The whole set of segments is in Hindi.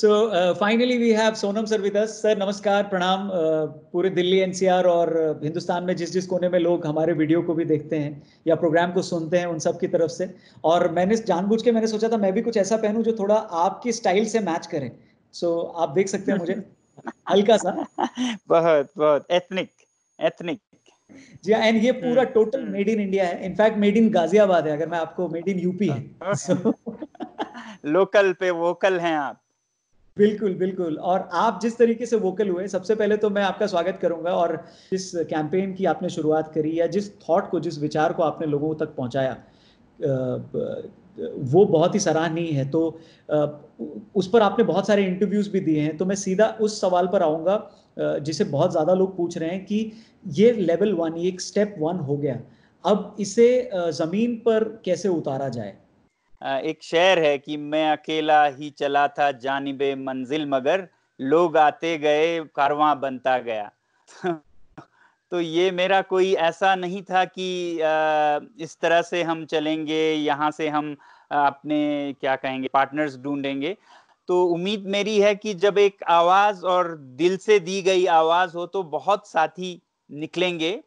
So uh, finally, we have Sonam sir with us. Sir, नमस्कार, प्रणाम uh, पूरे दिल्ली एनसीआर और uh, हिंदुस्तान में जिस जिस कोने में लोग हमारे वीडियो को भी देखते हैं या प्रोग्राम को सुनते हैं उन सब की तरफ से और मैंने जानबूझ के मैंने सोचा था मैं भी कुछ ऐसा पहनूं जो थोड़ा आपकी स्टाइल से मैच करे सो so, आप देख सकते हैं मुझे हल्का सा बहुत बहुत एथनिक एथनिक जी एंड हाँ, ये पूरा टोटल मेड इन इंडिया है इनफैक्ट मेड इन गाजियाबाद है अगर मैं आपको मेड इन यूपी है लोकल पे वोकल हैं आप बिल्कुल बिल्कुल और आप जिस तरीके से वोकल हुए सबसे पहले तो मैं आपका स्वागत करूंगा और जिस कैंपेन की आपने शुरुआत करी या जिस थॉट को जिस विचार को आपने लोगों तक पहुंचाया वो बहुत ही सराहनीय है तो उस पर आपने बहुत सारे इंटरव्यूज भी दिए हैं तो मैं सीधा उस सवाल पर आऊँगा जिसे बहुत ज़्यादा लोग पूछ रहे हैं कि ये लेवल वन ये एक स्टेप वन हो गया अब इसे ज़मीन पर कैसे उतारा जाए एक शेर है कि मैं अकेला ही चला था जानब मंजिल मगर लोग आते गए कारवां बनता गया तो ये मेरा कोई ऐसा नहीं था कि इस तरह से हम चलेंगे यहाँ से हम अपने क्या कहेंगे पार्टनर्स ढूंढेंगे तो उम्मीद मेरी है कि जब एक आवाज़ और दिल से दी गई आवाज़ हो तो बहुत साथी निकलेंगे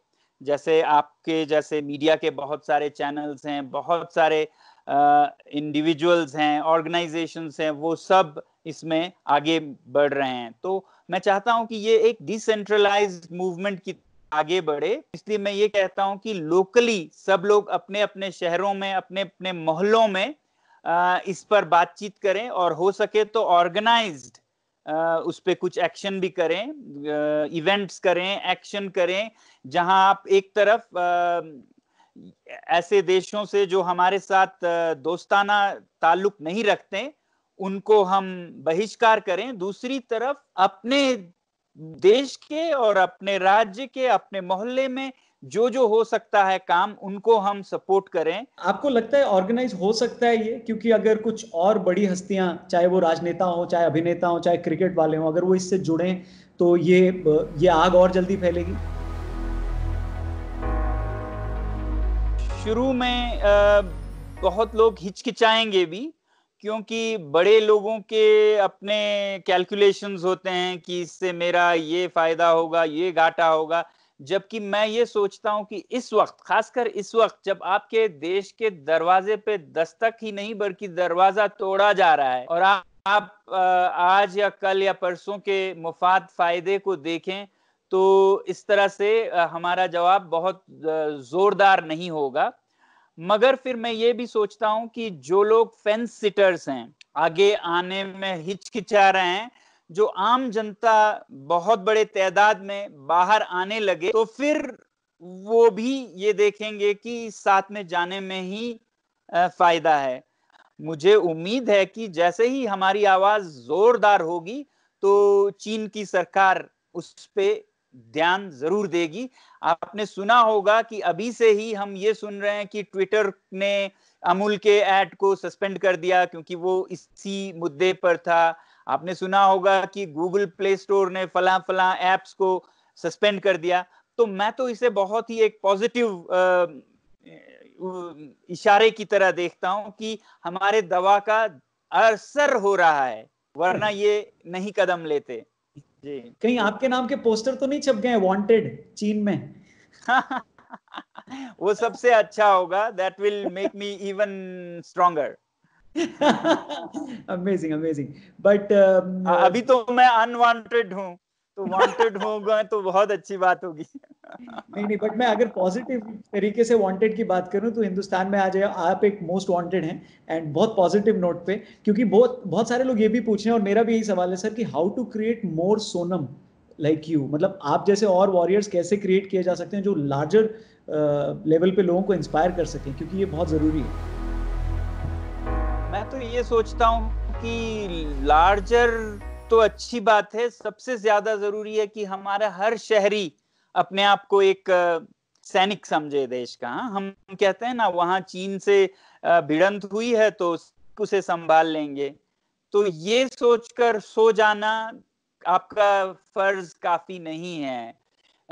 जैसे आपके जैसे मीडिया के बहुत सारे चैनल्स हैं बहुत सारे इंडिविजुअल्स हैं ऑर्गेनाइजेशन हैं वो सब इसमें आगे बढ़ रहे हैं तो मैं चाहता हूं कि ये एक डिसेंट्रलाइज मूवमेंट की आगे बढ़े इसलिए मैं ये कहता हूं कि लोकली सब लोग अपने अपने शहरों में अपने अपने मोहल्लों में आ, इस पर बातचीत करें और हो सके तो ऑर्गेनाइज्ड उस पर कुछ एक्शन भी करें इवेंट्स करें एक्शन करें जहां आप एक तरफ आ, ऐसे देशों से जो हमारे साथ दोस्ताना ताल्लुक नहीं रखते उनको हम बहिष्कार करें दूसरी तरफ अपने देश के और अपने राज्य के अपने मोहल्ले में जो जो हो सकता है काम उनको हम सपोर्ट करें आपको लगता है ऑर्गेनाइज हो सकता है ये क्योंकि अगर कुछ और बड़ी हस्तियां चाहे वो राजनेता हो चाहे अभिनेता हो चाहे क्रिकेट वाले हो अगर वो इससे जुड़े तो ये ये आग और जल्दी फैलेगी शुरू में बहुत लोग हिचकिचाएंगे भी क्योंकि बड़े लोगों के अपने कैलकुलेशंस होते हैं कि इससे मेरा ये फायदा होगा ये घाटा होगा जबकि मैं ये सोचता हूँ कि इस वक्त खासकर इस वक्त जब आपके देश के दरवाजे पे दस्तक ही नहीं बल्कि दरवाजा तोड़ा जा रहा है और आप, आप आज या कल या परसों के मुफाद फायदे को देखें तो इस तरह से हमारा जवाब बहुत जोरदार नहीं होगा मगर फिर मैं ये भी सोचता हूँ कि जो लोग फेंस सिटर्स हैं आगे आने में हिचकिचा रहे हैं जो आम जनता बहुत बड़े तादाद में बाहर आने लगे तो फिर वो भी ये देखेंगे कि साथ में जाने में ही फायदा है मुझे उम्मीद है कि जैसे ही हमारी आवाज जोरदार होगी तो चीन की सरकार उस पे ध्यान जरूर देगी आपने सुना होगा कि अभी से ही हम ये सुन रहे हैं कि ट्विटर ने अमूल के एड को सस्पेंड कर दिया क्योंकि वो इसी मुद्दे पर था आपने सुना होगा कि गूगल प्ले स्टोर ने फला फला एप्स को सस्पेंड कर दिया तो मैं तो इसे बहुत ही एक पॉजिटिव इशारे की तरह देखता हूं कि हमारे दवा का असर हो रहा है वरना ये नहीं कदम लेते जी कहीं आपके नाम के पोस्टर तो नहीं छप गए वांटेड चीन में वो सबसे अच्छा होगा that will make me even stronger amazing amazing but अभी तो मैं अनवांटेड हूँ तो वांटेड होगा तो बहुत अच्छी बात होगी नहीं नहीं बट मैं अगर पॉजिटिव तरीके से वांटेड की बात करूं तो हिंदुस्तान में आज आप एक मोस्ट वांटेड हैं एंड बहुत पॉजिटिव नोट पे क्योंकि बहुत बहुत सारे लोग ये भी पूछ रहे हैं और मेरा भी यही सवाल है सर कि how to create more Sonam like you मतलब आप जैसे और वॉरियर्स कैसे क्रिएट किए जा सकते हैं जो लार्जर लेवल uh, पे लोगों को इंस्पायर कर सकें क्योंकि ये बहुत ज़रूरी है मैं तो ये सोचता हूँ कि लार्जर तो अच्छी बात है सबसे ज्यादा जरूरी है कि हमारा हर शहरी अपने आप को एक सैनिक समझे देश का हाँ, हम कहते हैं ना वहां चीन से भिड़ंत हुई है तो उसे संभाल लेंगे तो ये सोचकर सो जाना आपका फर्ज काफी नहीं है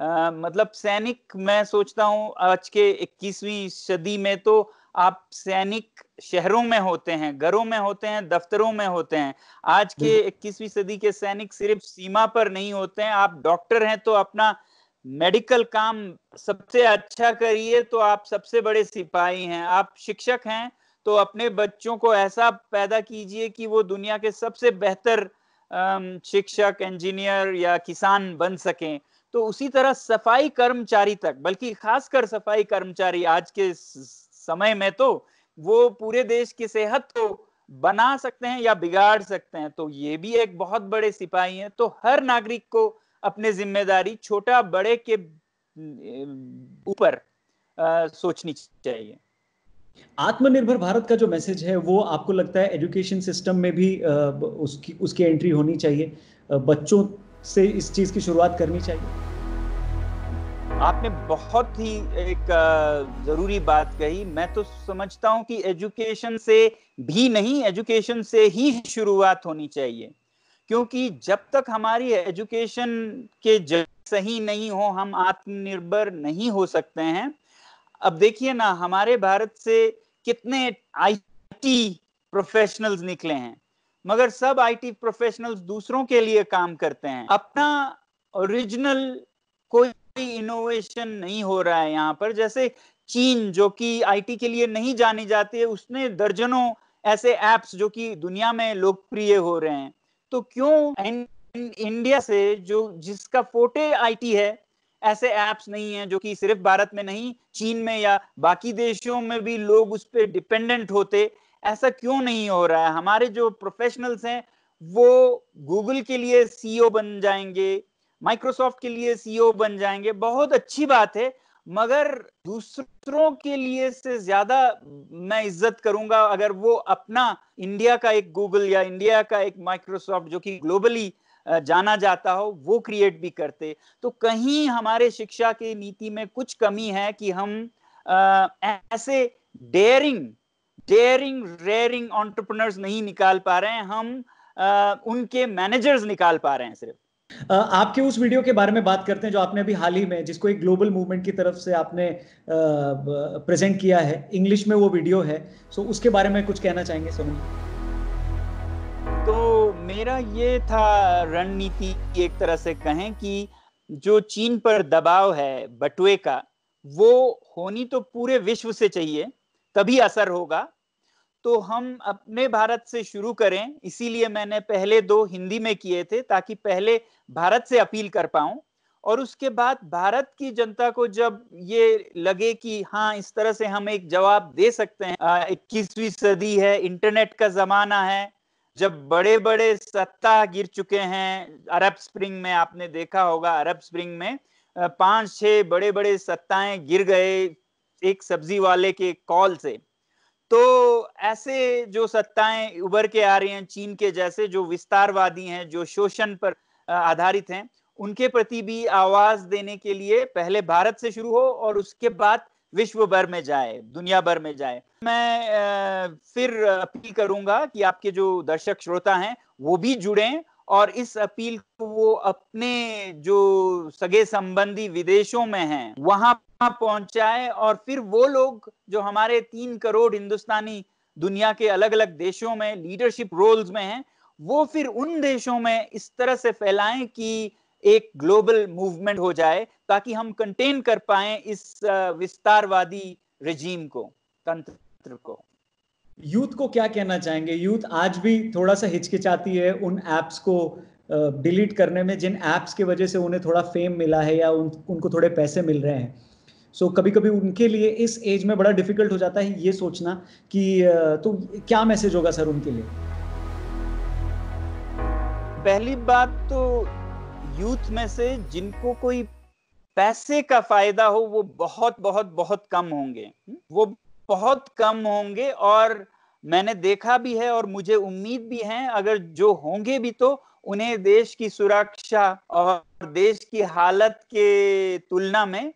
आ, मतलब सैनिक मैं सोचता हूँ आज के 21वीं सदी में तो आप सैनिक शहरों में होते हैं घरों में होते हैं दफ्तरों में होते हैं आज के 21वीं सदी के सैनिक सिर्फ सीमा पर नहीं होते हैं आप डॉक्टर हैं तो अपना मेडिकल काम सबसे अच्छा करिए तो आप सबसे बड़े सिपाही हैं आप शिक्षक हैं तो अपने बच्चों को ऐसा पैदा कीजिए कि वो दुनिया के सबसे बेहतर शिक्षक इंजीनियर या किसान बन सकें तो उसी तरह सफाई कर्मचारी तक बल्कि खासकर सफाई कर्मचारी आज के समय में तो वो पूरे देश की सेहत को तो बना सकते हैं या बिगाड़ सकते हैं तो ये भी एक बहुत बड़े सिपाही हैं तो हर नागरिक को अपने जिम्मेदारी छोटा बड़े के ऊपर सोचनी चाहिए आत्मनिर्भर भारत का जो मैसेज है वो आपको लगता है एजुकेशन सिस्टम में भी उसकी उसकी एंट्री होनी चाहिए बच्चों से इस चीज की शुरुआत करनी चाहिए आपने बहुत ही एक जरूरी बात कही मैं तो समझता हूँ कि एजुकेशन से भी नहीं एजुकेशन से ही शुरुआत होनी चाहिए क्योंकि जब तक हमारी एजुकेशन के सही नहीं हो हम आत्मनिर्भर नहीं हो सकते हैं अब देखिए ना हमारे भारत से कितने आईटी प्रोफेशनल्स निकले हैं मगर सब आईटी प्रोफेशनल्स दूसरों के लिए काम करते हैं अपना ओरिजिनल कोई कोई इनोवेशन नहीं हो रहा है यहाँ पर जैसे चीन जो कि आईटी के लिए नहीं जानी जाती है उसने दर्जनों ऐसे एप्स जो कि दुनिया में लोकप्रिय हो रहे हैं तो क्यों इंडिया से जो जिसका फोटे आईटी है ऐसे ऐप्स नहीं है जो कि सिर्फ भारत में नहीं चीन में या बाकी देशों में भी लोग उस पर डिपेंडेंट होते ऐसा क्यों नहीं हो रहा है हमारे जो प्रोफेशनल्स हैं वो गूगल के लिए सीईओ e बन जाएंगे माइक्रोसॉफ्ट के लिए सीईओ e बन जाएंगे बहुत अच्छी बात है मगर दूसरों के लिए से ज्यादा मैं इज्जत करूंगा अगर वो अपना इंडिया का एक गूगल या इंडिया का एक माइक्रोसॉफ्ट जो कि ग्लोबली जाना जाता हो वो क्रिएट भी करते तो कहीं हमारे शिक्षा की नीति में कुछ कमी है कि हम आ, ऐसे डेयरिंग डेयरिंग रेयरिंग ऑन्टरप्रनर्स नहीं निकाल पा रहे हैं हम आ, उनके मैनेजर्स निकाल पा रहे हैं सिर्फ आपके उस वीडियो के बारे में बात करते हैं जो आपने अभी हाल ही में जिसको एक ग्लोबल मूवमेंट की तरफ से आपने प्रेजेंट किया है इंग्लिश में वो वीडियो है सो उसके बारे में कुछ कहना चाहेंगे सोनम तो मेरा ये था रणनीति एक तरह से कहें कि जो चीन पर दबाव है बटुए का वो होनी तो पूरे विश्व से चाहिए तभी असर होगा तो हम अपने भारत से शुरू करें इसीलिए मैंने पहले दो हिंदी में किए थे ताकि पहले भारत से अपील कर पाऊं और उसके बाद भारत की जनता को जब ये लगे कि हाँ इस तरह से हम एक जवाब दे सकते हैं इक्कीसवीं सदी है इंटरनेट का जमाना है जब बड़े बड़े सत्ता गिर चुके हैं अरब स्प्रिंग में आपने देखा होगा अरब स्प्रिंग में पांच छह बड़े बड़े सत्ताएं गिर गए एक सब्जी वाले के कॉल से तो ऐसे जो सत्ताएं उभर के आ रही हैं चीन के जैसे जो विस्तारवादी हैं जो शोषण पर आधारित हैं उनके प्रति भी आवाज देने के लिए पहले भारत से शुरू हो और उसके बाद विश्व भर में जाए दुनिया भर में जाए मैं फिर अपील करूंगा कि आपके जो दर्शक श्रोता हैं वो भी जुड़े और इस अपील को वो अपने जो सगे संबंधी विदेशों में हैं वहां पहुंचाए और फिर वो लोग जो हमारे तीन करोड़ हिंदुस्तानी दुनिया के अलग अलग देशों में लीडरशिप रोल्स में हैं वो फिर उन देशों में इस तरह से फैलाएं कि एक ग्लोबल मूवमेंट हो जाए ताकि हम कंटेन कर पाए इस विस्तारवादी रजीम को तंत्र को यूथ को क्या कहना चाहेंगे यूथ आज भी थोड़ा सा हिचकिचाती है उन एप्स को डिलीट करने में जिन एप्स की वजह से उन्हें थोड़ा फेम मिला है या उन, उनको थोड़े पैसे मिल रहे हैं सो so, कभी कभी उनके लिए इस एज में बड़ा डिफिकल्ट हो जाता है ये सोचना कि तो क्या मैसेज होगा सर उनके लिए पहली बात तो यूथ में से जिनको कोई पैसे का फायदा हो वो बहुत बहुत बहुत कम होंगे वो बहुत कम होंगे और मैंने देखा भी है और मुझे उम्मीद भी है अगर जो होंगे भी तो उन्हें देश की सुरक्षा और देश की हालत के तुलना में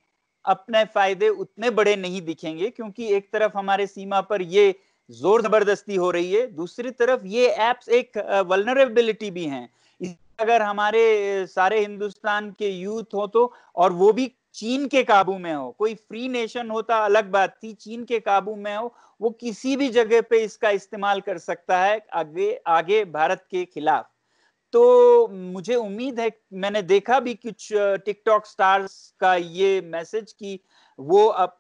अपने फायदे उतने बड़े नहीं दिखेंगे क्योंकि एक तरफ हमारे सीमा पर ये जोर जबरदस्ती हो रही है दूसरी तरफ ये एप्स एक वलनरेबिलिटी भी हैं अगर हमारे सारे हिंदुस्तान के यूथ हो तो और वो भी चीन के काबू में हो कोई फ्री नेशन होता अलग बात थी चीन के काबू में हो वो किसी भी जगह पे इसका इस्तेमाल कर सकता है आगे आगे भारत के खिलाफ तो मुझे उम्मीद है मैंने देखा भी कुछ टिकटॉक स्टार्स का ये मैसेज कि वो अब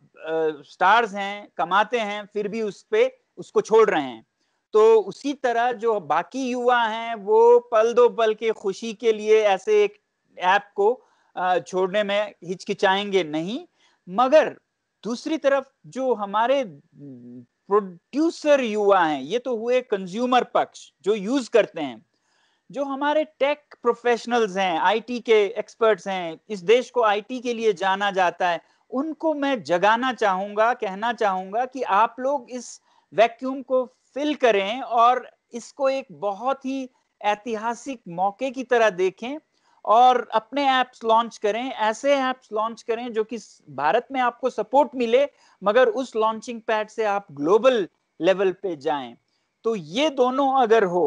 स्टार्स हैं कमाते हैं फिर भी उस पर उसको छोड़ रहे हैं तो उसी तरह जो बाकी युवा हैं वो पल दो पल के खुशी के लिए ऐसे एक ऐप को छोड़ने में हिचकिचाएंगे नहीं मगर दूसरी तरफ जो हमारे प्रोड्यूसर युवा हैं ये तो हुए कंज्यूमर पक्ष जो यूज करते हैं जो हमारे टेक प्रोफेशनल्स हैं आईटी के एक्सपर्ट्स हैं इस देश को आईटी के लिए जाना जाता है उनको मैं जगाना चाहूंगा कहना चाहूंगा कि आप लोग इस वैक्यूम को फिल करें और इसको एक बहुत ही ऐतिहासिक मौके की तरह देखें और अपने ऐप्स लॉन्च करें ऐसे ऐप्स लॉन्च करें जो कि भारत में आपको सपोर्ट मिले मगर उस लॉन्चिंग पैड से आप ग्लोबल लेवल पे जाएं तो ये दोनों अगर हो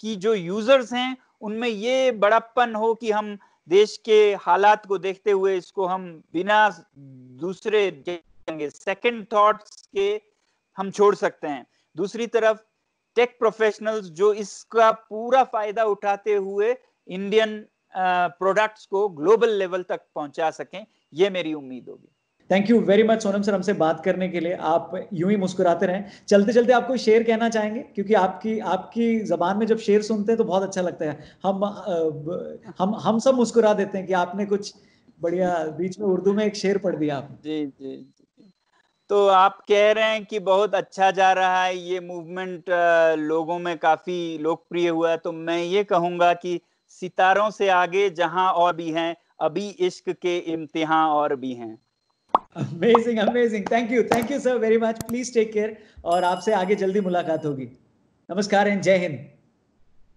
कि जो यूजर्स हैं उनमें ये बड़प्पन हो कि हम देश के हालात को देखते हुए इसको हम बिना दूसरे सेकंड थॉट्स के हम छोड़ सकते हैं दूसरी तरफ टेक प्रोफेशनल्स जो इसका पूरा फायदा उठाते हुए इंडियन प्रोडक्ट्स को ग्लोबल लेवल तक पहुंचा सकें ये मेरी उम्मीद होगी thank you very much Sonam sir हमसे बात करने के लिए आप यूं ही मुस्कुराते रहें चलते चलते आपको शेर कहना चाहेंगे क्योंकि आपकी आपकी जबान में जब शेर सुनते हैं तो बहुत अच्छा लगता है हम हम हम सब मुस्कुरा देते हैं कि आपने कुछ बढ़िया बीच में उर्दू में एक शेर पढ़ दिया आप जी जी तो आप कह रहे हैं कि बहुत अच्छा जा रहा है ये मूवमेंट लोगों में काफी लोकप्रिय हुआ है तो मैं ये कहूंगा कि सितारों से आगे जहाँ और भी हैं अभी इश्क के इम्तिहान और भी हैं amazing amazing thank you thank you sir very much please take care और आपसे आगे जल्दी मुलाकात होगी नमस्कार एंड जय हिंद